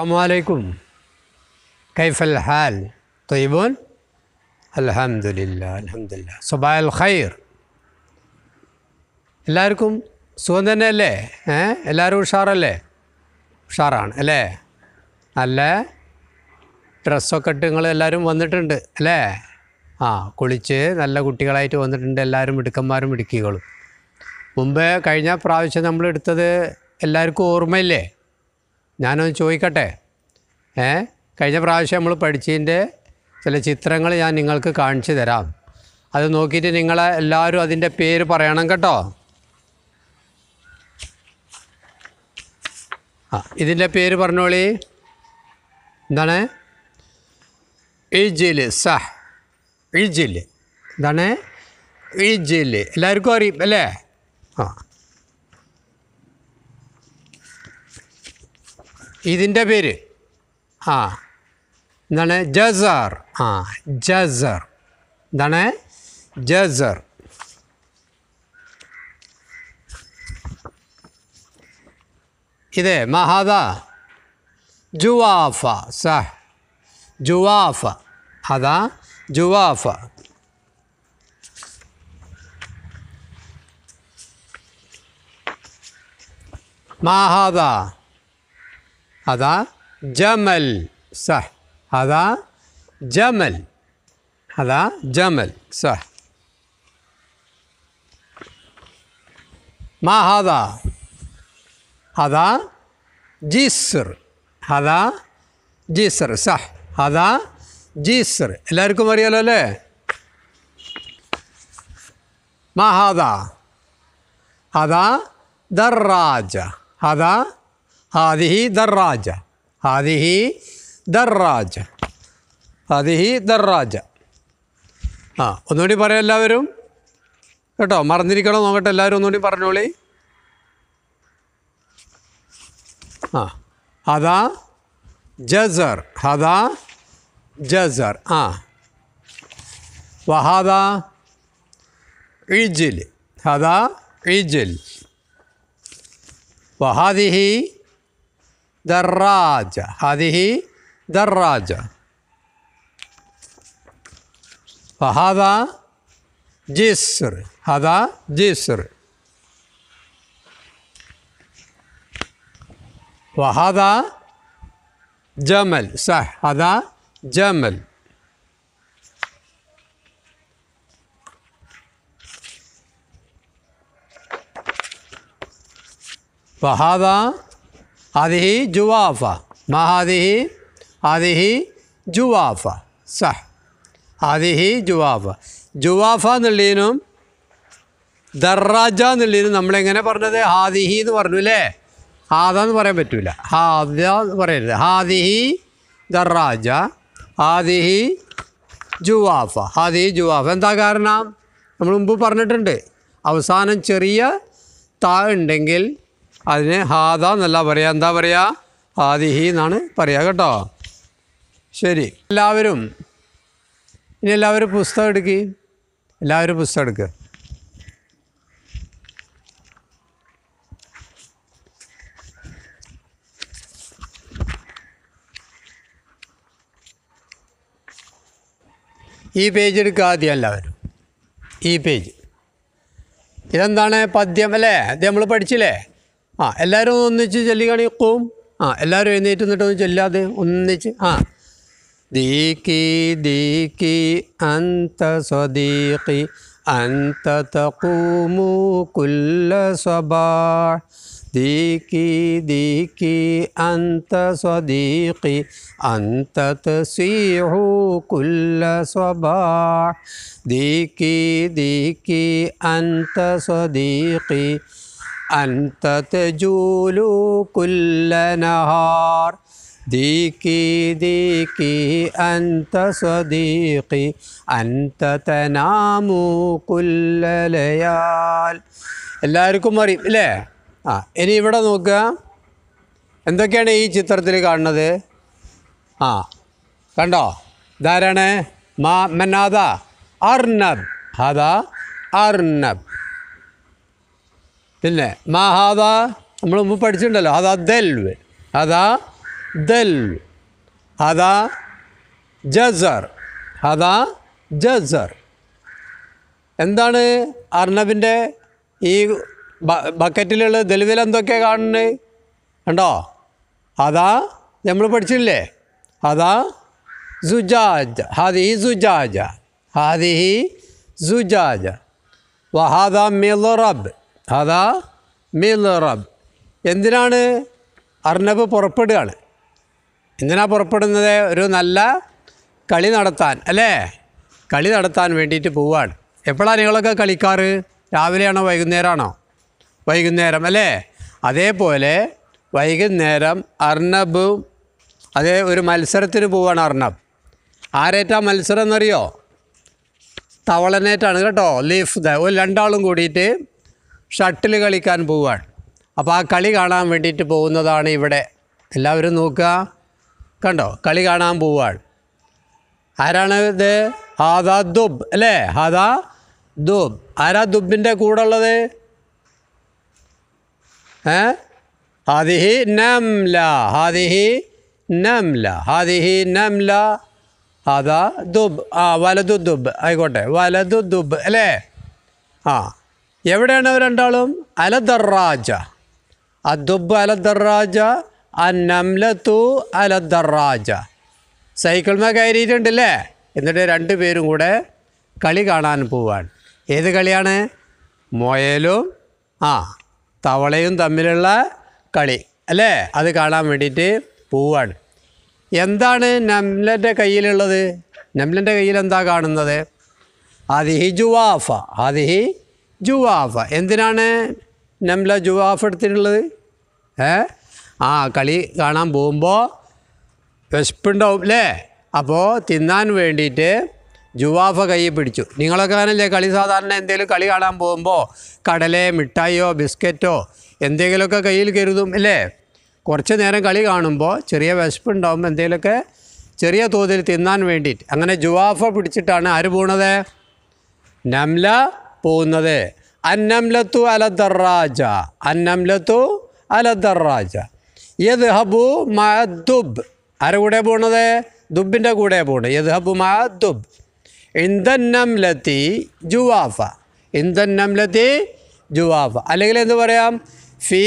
അസ്സാമലൈക്കും കൈഫൽ ഹാൽ തൊയ്ബോൻ അലഹമില്ല അലഹമില്ല സുബായൽ ഖൈർ എല്ലാവർക്കും സുഖം തന്നെയല്ലേ ഏ എല്ലാവരും ഉഷാറല്ലേ ഉഷാറാണ് അല്ലേ നല്ല ഡ്രസ്സൊക്കെ ഇട്ട് നിങ്ങൾ എല്ലാവരും വന്നിട്ടുണ്ട് അല്ലേ ആ കുളിച്ച് നല്ല കുട്ടികളായിട്ട് വന്നിട്ടുണ്ട് എല്ലാവരും മിടുക്കന്മാരും മിടുക്കികളും മുമ്പ് കഴിഞ്ഞ പ്രാവശ്യം നമ്മൾ എടുത്തത് എല്ലാവർക്കും ഓർമ്മയില്ലേ ഞാനൊന്ന് ചോദിക്കട്ടെ ഏ കഴിഞ്ഞ പ്രാവശ്യം നമ്മൾ പഠിച്ചതിൻ്റെ ചില ചിത്രങ്ങൾ ഞാൻ നിങ്ങൾക്ക് കാണിച്ചു തരാം അത് നോക്കിയിട്ട് നിങ്ങളെ എല്ലാവരും അതിൻ്റെ പേര് പറയണം കേട്ടോ ആ ഇതിൻ്റെ പേര് പറഞ്ഞോളി എന്താണ് ഇജിൽ സഹ് ഇജിൽ എന്താണ് ഇജിൽ എല്ലാവർക്കും അറിയും അല്ലേ ആ ഇതിൻ്റെ പേര് ആ എന്താണ് ജസർ ആ ജസർ എന്താണ് ജസർ ഇതേ മഹാദ ജുവാഫ സഹ് ജുവാഫ അതാ ജുവാഫ മഹാദ هذا جمل صح هذا جمل هذا جمل صح ما هذا هذا جسر هذا جسر صح هذا جسر ريال لا ما هذا هذا دراجة هذا ഹാദിഹി ദർറാജ ഹാദിഹി ദർറാജ ഹാദിഹി ദർറാജ ആ ഒന്നുകൂടി പറയാം എല്ലാവരും കേട്ടോ മറന്നിരിക്കണോ നോക്കട്ടെ എല്ലാവരും ഒന്നുകൂടി പറഞ്ഞോളി ആ അതാ ജസർ ഹദാ ജസർ ആ വഹാദ ഇജിൽ ഹദാ ഇജിൽ വഹാദിഹി دراجة هذه دراجة فهذا جسر هذا جسر وهذا جمل صح هذا جمل فهذا هذه جوافة ما هذه هذه جوافة صح هذه جوافة ജുവാഫ എന്നുള്ളതിനും ദർറാജ എന്നുള്ളതിനും നമ്മളെങ്ങനെ പറഞ്ഞത് ഹാദിഹി എന്ന് പറഞ്ഞു അല്ലേ ഹാദ എന്ന് പറയാൻ പറ്റില്ല ഹാദ എന്ന് പറയരുത് ഹാദിഹി ദർറാജ ഹാദിഹി ജുവാഫ ഹാദിഹി ജുവാഫ എന്താ കാരണം നമ്മൾ മുമ്പ് പറഞ്ഞിട്ടുണ്ട് അവസാനം ചെറിയ താ ഉണ്ടെങ്കിൽ അതിനെ ഹാദ എന്നല്ല പറയുക എന്താ പറയുക ഹാദിഹി എന്നാണ് പറയുക കേട്ടോ ശരി എല്ലാവരും ഇനി എല്ലാവരും പുസ്തകം എടുക്കി എല്ലാവരും പുസ്തകം എടുക്കുക ഈ പേജ് എടുക്കുക ആദ്യം എല്ലാവരും ഈ പേജ് ഇതെന്താണ് പദ്യം അല്ലേ അത് നമ്മൾ പഠിച്ചില്ലേ ആ എല്ലാവരും ഒന്നിച്ച് ചെല്ലുകയാണെങ്കിൽ പോവും ആ എല്ലാവരും എഴുന്നേറ്റ് ഒന്ന് ചൊല്ലാതെ ഒന്നിച്ച് ആ ദീക്കി ദീക്കി അന്ത സ്വദീകി അന്ത തൂമു കുല്ല സ്വഭാ ദീക്കി ദീക്കി അന്ത സ്വദീകി അന്ത തസീഹു കുല്ല സ്വഭാ ദീക്കി ദീക്കി അന്ത സ്വദീകി أنت ദീകി ദീകി نهار ديكي ديكي أنت എല്ലാവർക്കും അറിയും അല്ലേ ആ ഇനി ഇവിടെ നോക്കുക എന്തൊക്കെയാണ് ഈ ചിത്രത്തിൽ കാണുന്നത് ആ കണ്ടോ ഇതാരാണ് മാ മന്നാദ അർണബ് ഹദ അർണബ് പിന്നെ മഹാദ നമ്മൾ മുമ്പ് പഠിച്ചിട്ടുണ്ടല്ലോ അതാ ദൽവ് അതാ ദൽവ് അതാ ജസർ അതാ ജസർ എന്താണ് അർണബിൻ്റെ ഈ ബക്കറ്റിലുള്ള ദലുവിൽ എന്തൊക്കെ കാണുന്നത് കണ്ടോ അതാ നമ്മൾ പഠിച്ചില്ലേ അതാ സുജാജ ഹാദിഹി സുജാജ ഹാദിഹി സുജാജ വഹാദ മിലറബ് അതാ മിൽ റബ് എന്തിനാണ് അർണബ് പുറപ്പെടുകയാണ് എന്തിനാ പുറപ്പെടുന്നത് ഒരു നല്ല കളി നടത്താൻ അല്ലേ കളി നടത്താൻ വേണ്ടിയിട്ട് പോവാണ് എപ്പോഴാണ് നിങ്ങളൊക്കെ കളിക്കാറ് രാവിലെയാണോ വൈകുന്നേരമാണോ വൈകുന്നേരം അല്ലേ അതേപോലെ വൈകുന്നേരം അർണബും അതേ ഒരു മത്സരത്തിന് പോവാണ് അർണബ് ആരേറ്റാ മത്സരം എന്നറിയോ തവളനേറ്റാണ് കേട്ടോ ലീഫ് ദ ഒരു രണ്ടാളും കൂടിയിട്ട് ഷട്ടിൽ കളിക്കാൻ പോവുകയാണ് അപ്പോൾ ആ കളി കാണാൻ വേണ്ടിയിട്ട് പോകുന്നതാണ് ഇവിടെ എല്ലാവരും നോക്കുക കണ്ടോ കളി കാണാൻ പോവുകയാണ് ആരാണ് ഇത് ഹാദാ ദുബ് അല്ലേ ഹാദാ ദുബ് ആരാ ദുബിൻ്റെ കൂടെ ഉള്ളത് ഏ ഹാദിഹി നംല ഹാദിഹി നംല ഹാദിഹി നംല ഹാദാ ദുബ് ആ വലതു ദുബ് ആയിക്കോട്ടെ വലതു ദുബ് അല്ലേ ആ എവിടെയാണ് അവർ രണ്ടാളും അലദറാജ അദ്ദുബ് അലദറാജ അന്നംലത്തു അലദറാജ സൈക്കിൾമേ കയറിയിട്ടുണ്ടല്ലേ എന്നിട്ട് രണ്ട് പേരും കൂടെ കളി കാണാൻ പോവാണ് ഏത് കളിയാണ് മൊയലും ആ തവളയും തമ്മിലുള്ള കളി അല്ലേ അത് കാണാൻ വേണ്ടിയിട്ട് പോവാണ് എന്താണ് നംലൻ്റെ കയ്യിലുള്ളത് നംലൻ്റെ കയ്യിൽ എന്താ കാണുന്നത് അതിഹി ജുവാഫ അതിഹി ജുവാഫ എന്തിനാണ് നമ്മളെ ജുവാഫ് എടുത്തിട്ടുള്ളത് ഏ ആ കളി കാണാൻ പോകുമ്പോൾ വിശപ്പുണ്ടാവും അല്ലേ അപ്പോൾ തിന്നാൻ വേണ്ടിയിട്ട് ജുവാഫ കൈ പിടിച്ചു നിങ്ങളൊക്കെ കാണില്ലേ കളി സാധാരണ എന്തെങ്കിലും കളി കാണാൻ പോകുമ്പോൾ കടലേ മിഠായിയോ ബിസ്ക്കറ്റോ എന്തെങ്കിലുമൊക്കെ കയ്യിൽ കരുതും അല്ലേ കുറച്ച് നേരം കളി കാണുമ്പോൾ ചെറിയ വിശപ്പുണ്ടാവുമ്പോൾ എന്തെങ്കിലുമൊക്കെ ചെറിയ തോതിൽ തിന്നാൻ വേണ്ടിയിട്ട് അങ്ങനെ ജുവാഫ പിടിച്ചിട്ടാണ് ആര് പോണത് നംല പോകുന്നത് അന്നംലത്തു അല ദറാജ അന്നംലത്തു അല ദറാജ ഹബു മഹദുബ് ആരുടെ കൂടെ പോകുന്നത് ദുബിൻ്റെ കൂടെ പോകുന്നത് യദ് ഹബു മഹദുബ് ഇന്ദന്നംലത്തി ജുവാഫ ഇന്ദന്നംലത്തി ജുവാഫ അല്ലെങ്കിൽ എന്ത് പറയാം ഫി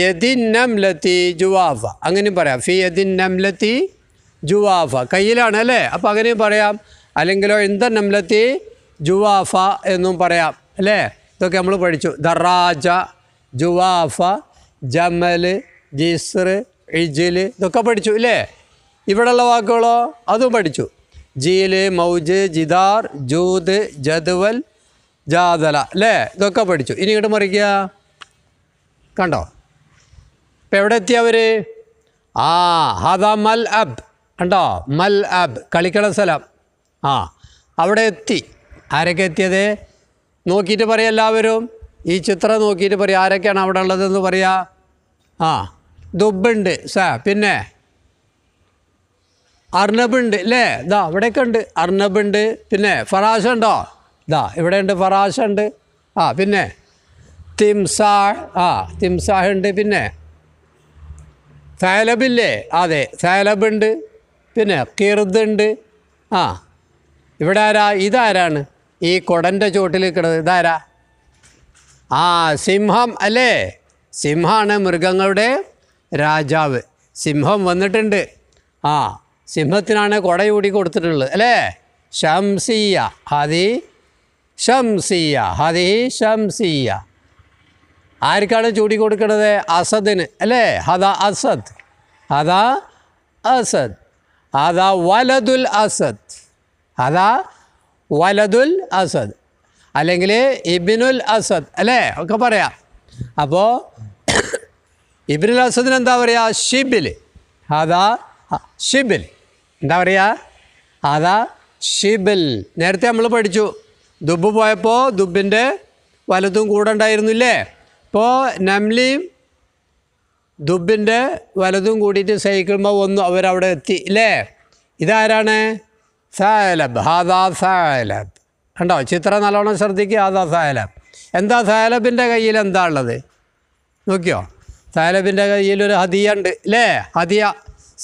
യദിന്നംലത്തി ജുവാഫ അങ്ങനെയും പറയാം ഫി യദിന്നംലത്തി ജുവാഫ കയ്യിലാണ് അല്ലേ അപ്പോൾ അങ്ങനെയും പറയാം അല്ലെങ്കിലോ ഇന്ദന്നംലത്തി ജുവാഫ എന്നും പറയാം അല്ലേ ഇതൊക്കെ നമ്മൾ പഠിച്ചു ദറാജ ജുവാഫ ജമൽ ജിസ്ർ ഇജിൽ ഇതൊക്കെ പഠിച്ചു ഇല്ലേ ഇവിടെയുള്ള വാക്കുകളോ അതും പഠിച്ചു ജീൽ മൗജ് ജിദാർ ജൂദ് ജദ്വൽ ജാദല അല്ലേ ഇതൊക്കെ പഠിച്ചു ഇനി ഇങ്ങോട്ട് മറിക്കുക കണ്ടോ ഇപ്പം എവിടെ അവർ ആ ഹദ മൽ അബ് കണ്ടോ മൽ അബ് കളിക്കള സ്ഥലം ആ അവിടെ എത്തി ആരൊക്കെ എത്തിയത് നോക്കിയിട്ട് പറയാം എല്ലാവരും ഈ ചിത്രം നോക്കിയിട്ട് പറയാം ആരൊക്കെയാണ് അവിടെ ഉള്ളതെന്ന് പറയാ ആ ദുബുണ്ട് സാ പിന്നെ അർണബുണ്ട് അല്ലേ ഇതാ ഇവിടെയൊക്കെ ഉണ്ട് അർണബുണ്ട് പിന്നെ ഫറാഷ ഉണ്ടോ ഇതാ ഉണ്ട് ഫറാഷ ഉണ്ട് ആ പിന്നെ തിംസാ ആ തിംസാഹ് ഉണ്ട് പിന്നെ സാലബില്ലേ അതെ സാലബുണ്ട് പിന്നെ ഉണ്ട് ആ ഇവിടെ ആരാ ഇതാരാണ് ഈ കൊടൻ്റെ ചുവട്ടിൽ കിടന്ന് ഇതാരാ ആ സിംഹം അല്ലേ സിംഹമാണ് മൃഗങ്ങളുടെ രാജാവ് സിംഹം വന്നിട്ടുണ്ട് ആ സിംഹത്തിനാണ് കൊട കൂടി കൊടുത്തിട്ടുള്ളത് അല്ലേ ഷംസിയ ഹതി ഷംസിയ ഹതി ഷംസിയ ആർക്കാണ് ചൂടി കൊടുക്കുന്നത് അസദിന് അല്ലേ ഹദ അസദ് ഹദ അസദ് ഹദ വലതുൽ അസദ് ഹദ വലതുൽ അസദ് അല്ലെങ്കിൽ ഇബിനുൽ അസദ് അല്ലേ ഒക്കെ പറയാം അപ്പോൾ ഇബിനുൽ അസദിന് എന്താ പറയുക ഷിബിൽ അതാ ഷിബിൽ എന്താ പറയുക അതാ ഷിബിൽ നേരത്തെ നമ്മൾ പഠിച്ചു ദുബ് പോയപ്പോൾ ദുബിൻ്റെ വലതും കൂടെ ഉണ്ടായിരുന്നില്ലേ ഇപ്പോൾ നംലിയും ദുബിൻ്റെ വലതും കൂടിയിട്ട് സൈക്കിളുമ്പോൾ ഒന്ന് അവരവിടെ എത്തി ഇല്ലേ ഇതാരാണ് സാലബ് ഹാദാ സാലബ് കണ്ടോ ചിത്രം നല്ലോണം ശ്രദ്ധിക്കുക ഹാദാ സാലബ് എന്താ സാലബിൻ്റെ കയ്യിൽ എന്താ ഉള്ളത് നോക്കിയോ സാലബിൻ്റെ ഒരു ഹതിയ ഉണ്ട് അല്ലേ ഹതിയ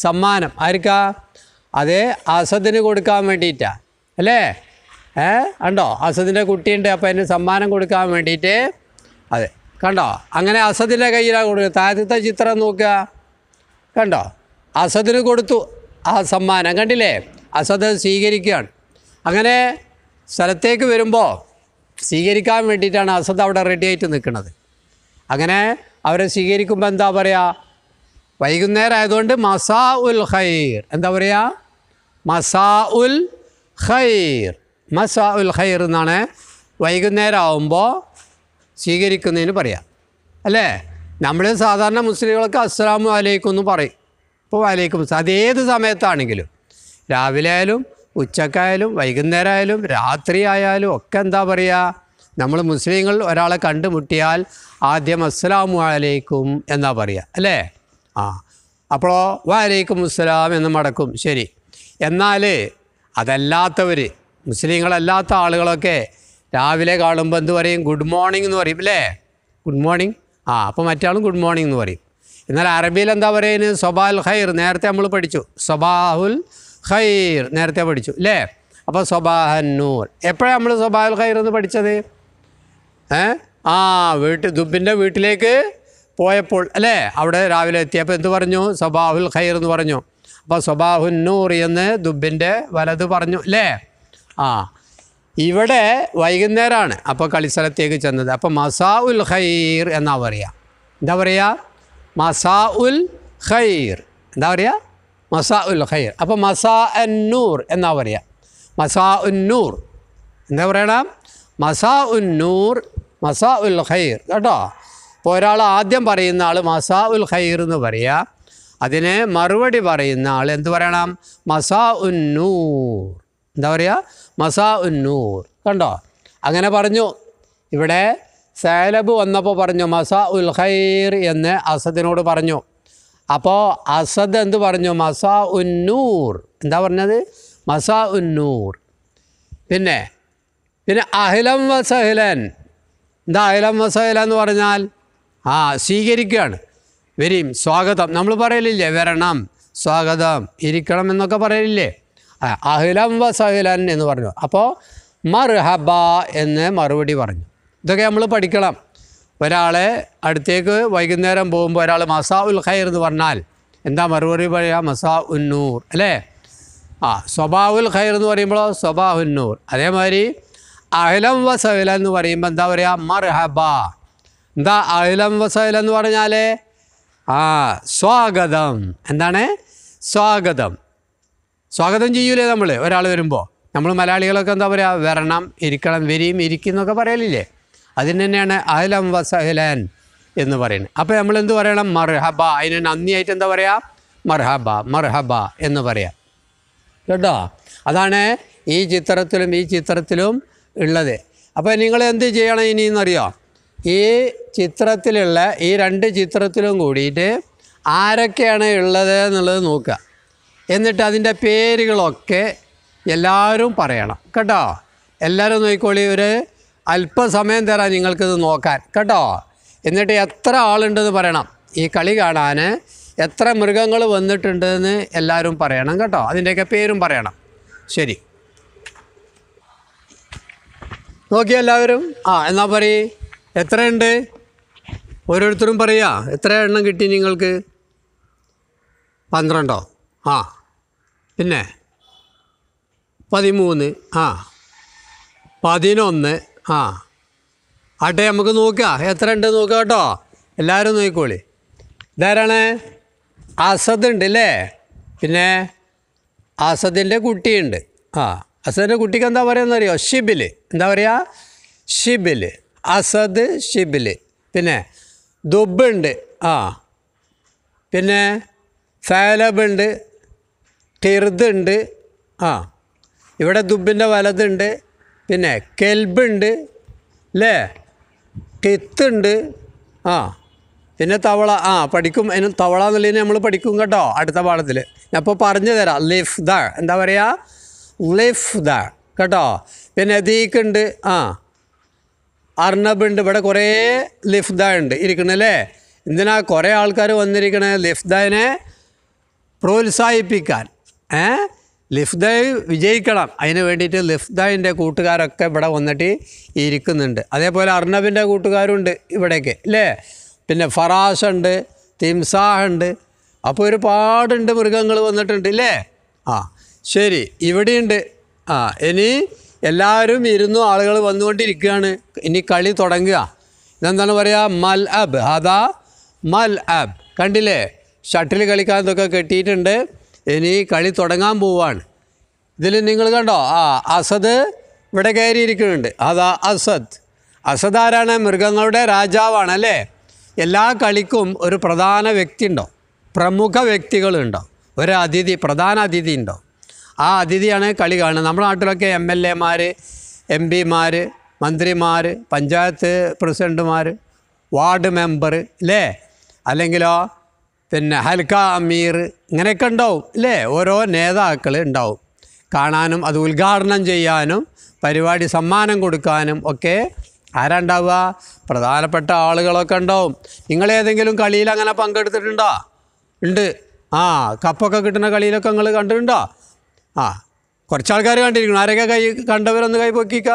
സമ്മാനം ആർക്കാ അതേ അസദിന് കൊടുക്കാൻ വേണ്ടിയിട്ടാണ് അല്ലേ ഏ ഉണ്ടോ അസദിൻ്റെ കുട്ടിയുണ്ട് അപ്പോൾ അതിന് സമ്മാനം കൊടുക്കാൻ വേണ്ടിയിട്ട് അതെ കണ്ടോ അങ്ങനെ അസദിൻ്റെ കയ്യിലാണ് കൊടുക്കുക താഴത്തെ ചിത്രം നോക്കുക കണ്ടോ അസദിന് കൊടുത്തു ആ സമ്മാനം കണ്ടില്ലേ അസദ് സ്വീകരിക്കുകയാണ് അങ്ങനെ സ്ഥലത്തേക്ക് വരുമ്പോൾ സ്വീകരിക്കാൻ വേണ്ടിയിട്ടാണ് അസദ് അവിടെ റെഡിയായിട്ട് നിൽക്കുന്നത് അങ്ങനെ അവരെ സ്വീകരിക്കുമ്പോൾ എന്താ പറയുക വൈകുന്നേരം ആയതുകൊണ്ട് മസാ ഉൽ ഖൈർ എന്താ പറയുക മസാ ഉൽ ഖൈർ മസാ ഉൽ ഖൈർ എന്നാണ് വൈകുന്നേരം ആവുമ്പോൾ സ്വീകരിക്കുന്നതിന് പറയാം അല്ലേ നമ്മൾ സാധാരണ മുസ്ലിങ്ങൾക്ക് അസ്സാം വലൈക്കും എന്ന് പറയും ഇപ്പോൾ വലൈക്കും ഏത് സമയത്താണെങ്കിലും രാവിലെ ആയാലും ഉച്ചക്കായാലും വൈകുന്നേരം ആയാലും രാത്രി ആയാലും ഒക്കെ എന്താ പറയുക നമ്മൾ മുസ്ലിങ്ങൾ ഒരാളെ കണ്ടുമുട്ടിയാൽ ആദ്യം അസ്സലാമു അലൈക്കും എന്നാ പറയുക അല്ലേ ആ അപ്പോഴോ വലൈക്കും അസ്സലാം എന്ന് മടക്കും ശരി എന്നാൽ അതല്ലാത്തവർ മുസ്ലിങ്ങളല്ലാത്ത ആളുകളൊക്കെ രാവിലെ കാണുമ്പോൾ എന്ത് പറയും ഗുഡ് മോർണിംഗ് എന്ന് പറയും അല്ലേ ഗുഡ് മോർണിംഗ് ആ അപ്പോൾ മറ്റാളും ഗുഡ് മോർണിംഗ് എന്ന് പറയും എന്നാൽ അറബിയിൽ എന്താ പറയുന്നത് സൊബാൽ ഖൈർ നേരത്തെ നമ്മൾ പഠിച്ചു സൊബാഹുൽ ഖൈർ നേരത്തെ പഠിച്ചു അല്ലേ അപ്പോൾ നൂർ എപ്പോഴാണ് നമ്മൾ സ്വബാഹുൽ ഖൈർ എന്ന് പഠിച്ചത് ഏ ആ വീട്ടിൽ ദുബിൻ്റെ വീട്ടിലേക്ക് പോയപ്പോൾ അല്ലേ അവിടെ രാവിലെ എത്തിയപ്പോൾ എന്ത് പറഞ്ഞു സ്വബാഹുൽ ഖൈർ എന്ന് പറഞ്ഞു അപ്പോൾ നൂർ എന്ന് ദുബിൻ്റെ വലത് പറഞ്ഞു അല്ലേ ആ ഇവിടെ വൈകുന്നേരമാണ് അപ്പോൾ കളിസ്ഥലത്തേക്ക് ചെന്നത് അപ്പോൾ മസാ ഉൽ ഖൈർ എന്നാ പറയുക എന്താ പറയുക മസാ ഉൽ ഖൈർ എന്താ പറയുക മസാ ഉൽ ഖൈർ അപ്പോൾ മസാ അൻ നൂർ എന്നാ പറയുക മസാ ഉൻ നൂർ എന്താ പറയണം മസാ ഉൻ നൂർ മസാ ഉൽ ഖൈർ കേട്ടോ അപ്പോൾ ഒരാൾ ആദ്യം പറയുന്ന ആൾ മസാ ഉൽ ഖൈർ എന്ന് പറയുക അതിനെ മറുപടി പറയുന്ന ആൾ എന്ത് പറയണം മസാ ഉൻ നൂർ എന്താ പറയുക മസാ ഉൻ നൂർ കണ്ടോ അങ്ങനെ പറഞ്ഞു ഇവിടെ സേലബ് വന്നപ്പോൾ പറഞ്ഞു മസാ ഉൽ ഖൈർ എന്ന് അസദിനോട് പറഞ്ഞു അപ്പോൾ അസദ് എന്ത് പറഞ്ഞു മസാ ഉന്നൂർ എന്താ പറഞ്ഞത് മസാ ഉന്നൂർ പിന്നെ പിന്നെ അഹിലം വസഹിലൻ എന്താ അഹിലം വസഹില എന്ന് പറഞ്ഞാൽ ആ സ്വീകരിക്കുകയാണ് വരും സ്വാഗതം നമ്മൾ പറയലില്ലേ വരണം സ്വാഗതം ഇരിക്കണം എന്നൊക്കെ പറയലില്ലേ അഹിലം വസഹിലൻ എന്ന് പറഞ്ഞു അപ്പോൾ മർഹബ എന്ന് മറുപടി പറഞ്ഞു ഇതൊക്കെ നമ്മൾ പഠിക്കണം ഒരാളെ അടുത്തേക്ക് വൈകുന്നേരം പോകുമ്പോൾ ഒരാൾ മസാ ഉൽ ഖൈർ എന്ന് പറഞ്ഞാൽ എന്താ മറുപടി പറയുക മസാ ഉന്നൂർ അല്ലേ ആ ഉൽ ഖൈർ എന്ന് പറയുമ്പോൾ ഉന്നൂർ അതേമാതിരി അഹിലം വസഹല എന്ന് പറയുമ്പോൾ എന്താ പറയുക മർഹബ എന്താ അഹിലം വസഹല എന്ന് പറഞ്ഞാൽ ആ സ്വാഗതം എന്താണ് സ്വാഗതം സ്വാഗതം ചെയ്യൂലേ നമ്മൾ ഒരാൾ വരുമ്പോൾ നമ്മൾ മലയാളികളൊക്കെ എന്താ പറയുക വരണം ഇരിക്കണം വരിയും ഇരിക്കും എന്നൊക്കെ പറയലില്ലേ അതിന് തന്നെയാണ് അഹലം വസഹലൻ എന്ന് പറയുന്നത് അപ്പോൾ നമ്മൾ എന്ത് പറയണം മർഹബ അതിന് നന്ദിയായിട്ട് എന്താ പറയുക മർഹബ മർഹബ എന്ന് പറയാം കേട്ടോ അതാണ് ഈ ചിത്രത്തിലും ഈ ചിത്രത്തിലും ഉള്ളത് അപ്പോൾ നിങ്ങൾ എന്ത് ചെയ്യണം എന്നറിയോ ഈ ചിത്രത്തിലുള്ള ഈ രണ്ട് ചിത്രത്തിലും കൂടിയിട്ട് ആരൊക്കെയാണ് ഉള്ളത് എന്നുള്ളത് നോക്കുക എന്നിട്ട് അതിൻ്റെ പേരുകളൊക്കെ എല്ലാവരും പറയണം കേട്ടോ എല്ലാവരും നോക്കിക്കോളി ഒരു അല്പസമയം തരാം നിങ്ങൾക്കിത് നോക്കാൻ കേട്ടോ എന്നിട്ട് എത്ര ആളുണ്ടെന്ന് പറയണം ഈ കളി കാണാൻ എത്ര മൃഗങ്ങൾ വന്നിട്ടുണ്ടെന്ന് എല്ലാവരും പറയണം കേട്ടോ അതിൻ്റെയൊക്കെ പേരും പറയണം ശരി നോക്കി എല്ലാവരും ആ എന്നാ പറയ് എത്രയുണ്ട് ഓരോരുത്തരും പറയുക എത്ര എണ്ണം കിട്ടി നിങ്ങൾക്ക് പന്ത്രണ്ടോ ആ പിന്നെ പതിമൂന്ന് ആ പതിനൊന്ന് ആ ആട്ടെ നമുക്ക് നോക്കാം എത്ര ഉണ്ട് നോക്കാം കേട്ടോ എല്ലാവരും നോക്കിക്കോളി ഇതാരാണ് അസദ് ഉണ്ട് അല്ലേ പിന്നെ അസദിൻ്റെ കുട്ടിയുണ്ട് ആ അസദിൻ്റെ കുട്ടിക്ക് എന്താ എന്നറിയോ ഷിബിൽ എന്താ പറയുക ഷിബിൽ അസദ് ഷിബിൽ പിന്നെ ദുബുണ്ട് ആ പിന്നെ ഫാലബുണ്ട് ഉണ്ട് ആ ഇവിടെ ദുബിൻ്റെ വലതുണ്ട് പിന്നെ കെൽബുണ്ട് അല്ലേ കിത്തുണ്ട് ആ പിന്നെ തവള ആ പഠിക്കും അതിന് തവള എന്നുള്ളതിനെ നമ്മൾ പഠിക്കും കേട്ടോ അടുത്ത പാഠത്തിൽ ഞാൻ അപ്പോൾ പറഞ്ഞു തരാം ലിഫ് ദ എന്താ പറയുക ലിഫ് ദ കേട്ടോ പിന്നെ ദീക്കുണ്ട് ആ അർണബ് ഉണ്ട് ഇവിടെ കുറേ ലിഫ്ദ ഉണ്ട് ഇരിക്കണല്ലേ എന്തിനാ കുറേ ആൾക്കാർ വന്നിരിക്കണേ ലിഫ്ദിനെ പ്രോത്സാഹിപ്പിക്കാൻ ഏഹ് ലിഫ്ദായ് വിജയിക്കണം അതിന് വേണ്ടിയിട്ട് ലിഫ്ദായിൻ്റെ കൂട്ടുകാരൊക്കെ ഇവിടെ വന്നിട്ട് ഇരിക്കുന്നുണ്ട് അതേപോലെ അർണബിൻ്റെ കൂട്ടുകാരുണ്ട് ഇവിടേക്ക് അല്ലേ പിന്നെ ഫറാസ് ഉണ്ട് തിംസാഹുണ്ട് അപ്പോൾ ഒരുപാടുണ്ട് മൃഗങ്ങൾ വന്നിട്ടുണ്ട് ഇല്ലേ ആ ശരി ഇവിടെയുണ്ട് ആ ഇനി എല്ലാവരും ഇരുന്നു ആളുകൾ വന്നുകൊണ്ടിരിക്കുകയാണ് ഇനി കളി തുടങ്ങുക ഇതെന്താണ് പറയുക മൽ അബ് ഹദാ മൽ അബ് കണ്ടില്ലേ ഷട്ടിൽ കളിക്കാൻ ഇതൊക്കെ കെട്ടിയിട്ടുണ്ട് ഇനി കളി തുടങ്ങാൻ പോവാണ് ഇതിൽ നിങ്ങൾ കണ്ടോ ആ അസദ് ഇവിടെ കയറിയിരിക്കുന്നുണ്ട് അതാ അസദ് അസദ് ആരാണ് മൃഗങ്ങളുടെ രാജാവാണ് അല്ലേ എല്ലാ കളിക്കും ഒരു പ്രധാന വ്യക്തി ഉണ്ടോ പ്രമുഖ വ്യക്തികളുണ്ടോ ഒരു അതിഥി പ്രധാന അതിഥി ഉണ്ടോ ആ അതിഥിയാണ് കളി കാണുന്നത് നമ്മുടെ നാട്ടിലൊക്കെ എം എൽ എമാർ എം പിമാർ മന്ത്രിമാർ പഞ്ചായത്ത് പ്രസിഡൻറ്റുമാർ വാർഡ് മെമ്പർ അല്ലേ അല്ലെങ്കിലോ പിന്നെ ഹൽക്ക അമീർ ഇങ്ങനെയൊക്കെ ഉണ്ടാവും അല്ലേ ഓരോ നേതാക്കൾ ഉണ്ടാവും കാണാനും അത് ഉദ്ഘാടനം ചെയ്യാനും പരിപാടി സമ്മാനം കൊടുക്കാനും ഒക്കെ ആരാണ്ടാവുക പ്രധാനപ്പെട്ട ആളുകളൊക്കെ ഉണ്ടാവും നിങ്ങൾ ഏതെങ്കിലും കളിയിൽ അങ്ങനെ പങ്കെടുത്തിട്ടുണ്ടോ ഉണ്ട് ആ കപ്പൊക്കെ കിട്ടുന്ന കളിയിലൊക്കെ നിങ്ങൾ കണ്ടിട്ടുണ്ടോ ആ കുറച്ച് ആൾക്കാർ കണ്ടിരിക്കണം ആരൊക്കെ കൈ കണ്ടവരൊന്ന് കൈ പൊക്കിക്ക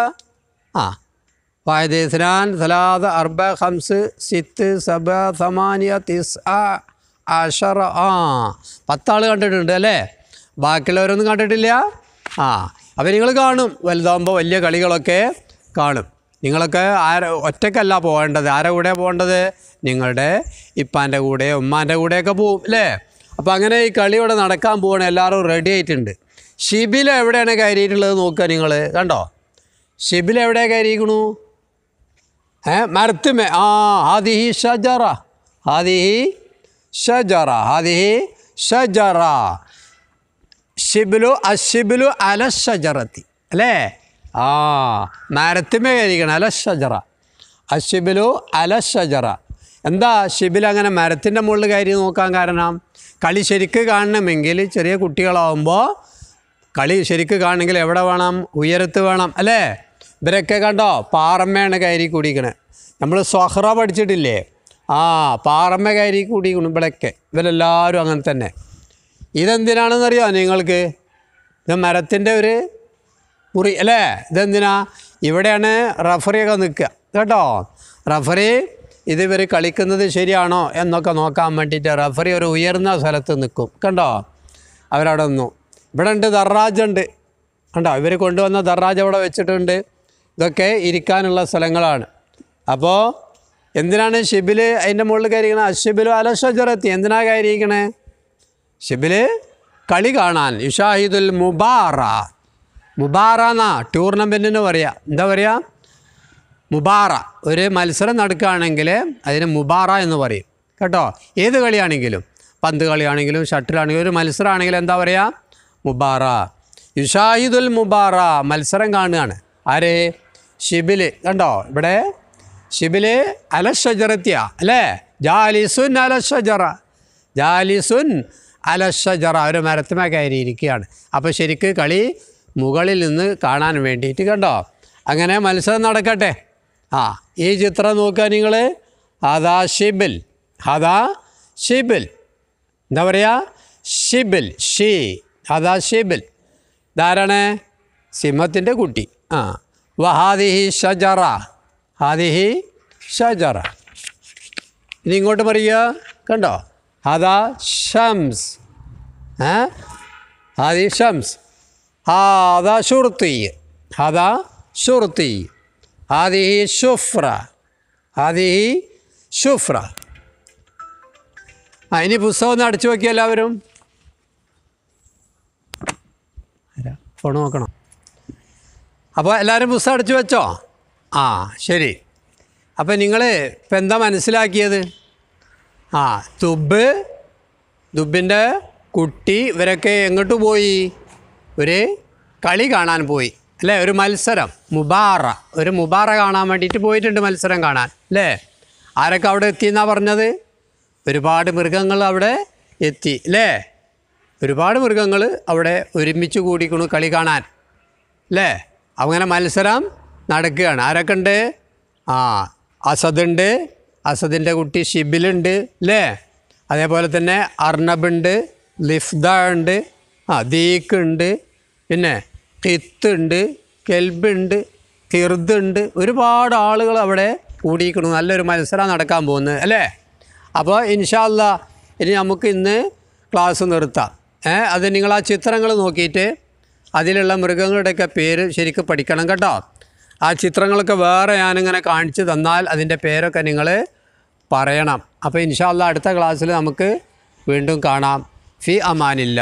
ആ വായദേസ്നാൻ സലാദ് അർബ ഹംസ് സിത്ത് സബ സമാനിയ തിസ് ആ അഷറ ആ പത്താൾ കണ്ടിട്ടുണ്ട് അല്ലേ ബാക്കിയുള്ളവരൊന്നും കണ്ടിട്ടില്ല ആ അപ്പോൾ നിങ്ങൾ കാണും വലുതാകുമ്പോൾ വലിയ കളികളൊക്കെ കാണും നിങ്ങളൊക്കെ ആര ഒറ്റക്കല്ല പോകേണ്ടത് ആരെ കൂടെ പോകേണ്ടത് നിങ്ങളുടെ ഇപ്പാൻ്റെ കൂടെ ഉമ്മാൻ്റെ കൂടെയൊക്കെ പോവും അല്ലേ അപ്പോൾ അങ്ങനെ ഈ കളി ഇവിടെ നടക്കാൻ പോകണം എല്ലാവരും റെഡി ആയിട്ടുണ്ട് ഷിബിൽ എവിടെയാണ് കയറിയിട്ടുള്ളത് നോക്കുക നിങ്ങൾ കണ്ടോ ഷിബിൽ എവിടെയാണ് കയറിയിരിക്കണു ഏ മരത്തുമേ ആ ഹാദിഹി ഷജറ ഹാദിഹി ഷജറ ഹാദിഹി ഷജറ ഷിബിലു അഷിബിലു അല ഷജറത്തി അല്ലേ ആ മരത്തിമേ കഴിക്കണം അല ഷജറ അഷിബിലു അല ഷജറ എന്താ ഷിബിൽ അങ്ങനെ മരത്തിൻ്റെ മുകളിൽ കയറി നോക്കാൻ കാരണം കളി ശരിക്ക് കാണണമെങ്കിൽ ചെറിയ കുട്ടികളാവുമ്പോൾ കളി ശരിക്ക് കാണണമെങ്കിൽ എവിടെ വേണം ഉയരത്ത് വേണം അല്ലേ ഇവരൊക്കെ കണ്ടോ പാറമ്മയാണ് കയറി കുടിക്കണേ നമ്മൾ സ്വഹ്റ പഠിച്ചിട്ടില്ലേ ആ പാറമ്മകാരി കൂടി കുണുമ്പളൊക്കെ ഇവരെല്ലാവരും അങ്ങനെ തന്നെ ഇതെന്തിനാണെന്നറിയോ നിങ്ങൾക്ക് ഇത് മരത്തിൻ്റെ ഒരു മുറി അല്ലേ ഇതെന്തിനാ ഇവിടെയാണ് റഫറിയൊക്കെ നിൽക്കുക കേട്ടോ റഫറി ഇതിവർ കളിക്കുന്നത് ശരിയാണോ എന്നൊക്കെ നോക്കാൻ വേണ്ടിയിട്ട് റഫറി ഒരു ഉയർന്ന സ്ഥലത്ത് നിൽക്കും കണ്ടോ അവരവിടെ നിന്നു ഇവിടെ ഉണ്ട് ദർറാജുണ്ട് കണ്ടോ ഇവർ കൊണ്ടുവന്ന ദർറാജ് അവിടെ വെച്ചിട്ടുണ്ട് ഇതൊക്കെ ഇരിക്കാനുള്ള സ്ഥലങ്ങളാണ് അപ്പോൾ എന്തിനാണ് ഷിബില് അതിൻ്റെ മുകളിൽ കയറിയിരിക്കണേ അഷിബിലു അലശ്വജറത്തി എന്തിനാണ് കയറിയിരിക്കണേ ഷിബില് കളി കാണാൻ ഇഷാഹിദുൽ മുബാറ മുബാറ എന്നാ ടൂർണമെൻറ്റിന് പറയുക എന്താ പറയുക മുബാറ ഒരു മത്സരം നടക്കുകയാണെങ്കിൽ അതിന് മുബാറ എന്ന് പറയും കേട്ടോ ഏത് കളിയാണെങ്കിലും പന്ത് കളിയാണെങ്കിലും ഷട്ടിലാണെങ്കിലും ഒരു മത്സരമാണെങ്കിലും എന്താ പറയുക മുബാറ യുഷാഹിദുൽ മുബാറ മത്സരം കാണുകയാണ് ആരേ ഷിബില് കണ്ടോ ഇവിടെ ഷിബിലെ അലഷജറത്തിയ അല്ലേ ജാലിസുൻ അലഷജറ ജാലിസുൻ അലഷജറ ഒരു മരത്തുമേ കയറി ഇരിക്കുകയാണ് അപ്പോൾ ശരിക്ക് കളി മുകളിൽ നിന്ന് കാണാൻ വേണ്ടിയിട്ട് കണ്ടോ അങ്ങനെ മത്സരം നടക്കട്ടെ ആ ഈ ചിത്രം നോക്കുക നിങ്ങൾ ഹദാ ഷിബിൽ ഹദാ ഷിബിൽ എന്താ പറയുക ഷിബിൽ ഷി ഹദാ ഷിബിൽ ഇതാരാണ് സിംഹത്തിൻ്റെ കുട്ടി ആ വഹാദിഹി ഷജറ ഹാദിഹി ഷജറ ഇനി ഇങ്ങോട്ട് പറയുക കണ്ടോ ഹദാ ഷംസ് ഏ ഹാദി ഷംസ് ഹാദാ ഷുർത്തി ഹാദാ ഷുർത്തി ഹാദിഹി ഷുഫ്ര ഹാദിഹി ഷുഫ്ര ആ ഇനി പുസ്തകം ഒന്ന് അടിച്ചു നോക്കിയ എല്ലാവരും ഫോൺ നോക്കണം അപ്പോൾ എല്ലാവരും പുസ്തകം അടിച്ചു വെച്ചോ ആ ശരി അപ്പം നിങ്ങൾ ഇപ്പം എന്താ മനസ്സിലാക്കിയത് ആ തുബ് ദുബിൻ്റെ കുട്ടി ഇവരൊക്കെ എങ്ങോട്ട് പോയി ഒരു കളി കാണാൻ പോയി അല്ലേ ഒരു മത്സരം മുബാറ ഒരു മുബാറ കാണാൻ വേണ്ടിയിട്ട് പോയിട്ടുണ്ട് മത്സരം കാണാൻ അല്ലേ ആരൊക്കെ അവിടെ എത്തിയെന്നാണ് പറഞ്ഞത് ഒരുപാട് മൃഗങ്ങൾ അവിടെ എത്തി അല്ലേ ഒരുപാട് മൃഗങ്ങൾ അവിടെ ഒരുമിച്ച് കൂടിക്കുന്നു കളി കാണാൻ അല്ലേ അങ്ങനെ മത്സരം നടക്കുകയാണ് ആരൊക്കെ ഉണ്ട് ആ അസദുണ്ട് അസദിൻ്റെ കുട്ടി ഷിബിലുണ്ട് അല്ലേ അതേപോലെ തന്നെ അർണബുണ്ട് ലിഫ്ദ ഉണ്ട് ആ ദീഖ് ഉണ്ട് പിന്നെ കിത്ത് ഉണ്ട് കെൽബുണ്ട് ഉണ്ട് ഒരുപാട് ആളുകൾ അവിടെ കൂടിയിരിക്കണം നല്ലൊരു മത്സരം നടക്കാൻ പോകുന്നത് അല്ലേ അപ്പോൾ ഇൻഷാല്ല ഇനി നമുക്ക് ഇന്ന് ക്ലാസ് നിർത്താം ഏ അത് നിങ്ങൾ ആ ചിത്രങ്ങൾ നോക്കിയിട്ട് അതിലുള്ള മൃഗങ്ങളുടെയൊക്കെ പേര് ശരിക്കും പഠിക്കണം കേട്ടോ ആ ചിത്രങ്ങളൊക്കെ വേറെ ഞാനിങ്ങനെ കാണിച്ചു തന്നാൽ അതിൻ്റെ പേരൊക്കെ നിങ്ങൾ പറയണം അപ്പോൾ ഇൻഷാല്ല അടുത്ത ക്ലാസ്സിൽ നമുക്ക് വീണ്ടും കാണാം ഫി അമാനില്ല